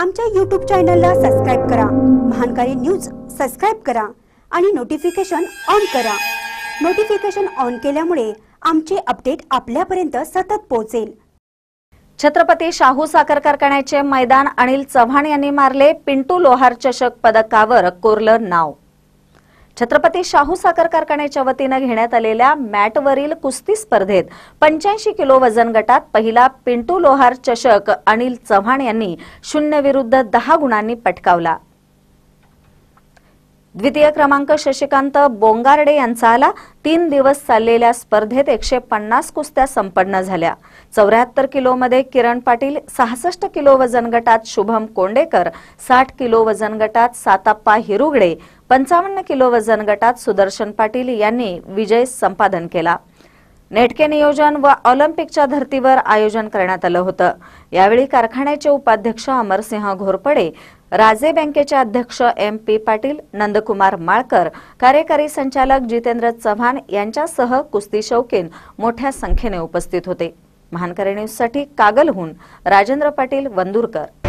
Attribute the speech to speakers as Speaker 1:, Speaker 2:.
Speaker 1: आमच्या यूट्यूब चॅनलला सबस्क्राईब करा महानकारी न्यूज सबस्क्राईब करा आणि नोटिफिकेशन ऑन करा नोटिफिकेशन ऑन केल्यामुळे आमचे अपडेट आपल्यापर्यंत सतत पोहोचेल छत्रपती शाहू साखर कारखान्याचे मैदान
Speaker 2: अनिल चव्हाण यांनी मारले पिंटू लोहार चषक पदकावर कोरलं नाव छत्रपती शाहू साखर कारखान्याच्या वतीनं घेण्यात आलेल्या मॅटवरील कुस्ती स्पर्धेत पंच्याऐंशी किलो वजन गटात पहिला पिंटू लोहार चषक अनिल चव्हाण यांनी शून्य विरुद्ध दहा गुणांनी पटकावला द्वितीय क्रमांक शशिकांत बोंगारडे यांचा आला तीन दिवस चाललेल्या स्पर्धेत एकशे पन्नास कुस्त्या संपन्न झाल्या चौऱ्याहत्तर किलोमध्ये किरण पाटील सहासष्ट किलो वजन गटात शुभम कोंडेकर साठ किलो वजन गटात साताप्पा हिरुगडे पंचावन्न किलो वजन गटात सुदर्शन पाटील यांनी विजय संपादन केला नेटके नियोजन व ऑलिम्पिकच्या धर्तीवर आयोजन करण्यात आलं होतं यावेळी कारखान्याचे उपाध्यक्ष अमरसिंह घोरपडे राजे बँकेचे अध्यक्ष एम पी पाटील नंदकुमार माळकर कार्यकारी संचालक जितेंद्र चव्हाण यांच्यासह कुस्ती शौकीन मोठ्या संख्येने उपस्थित होते महानकरणीसाठी कागलहून राजेंद्र पाटील वंदुरकर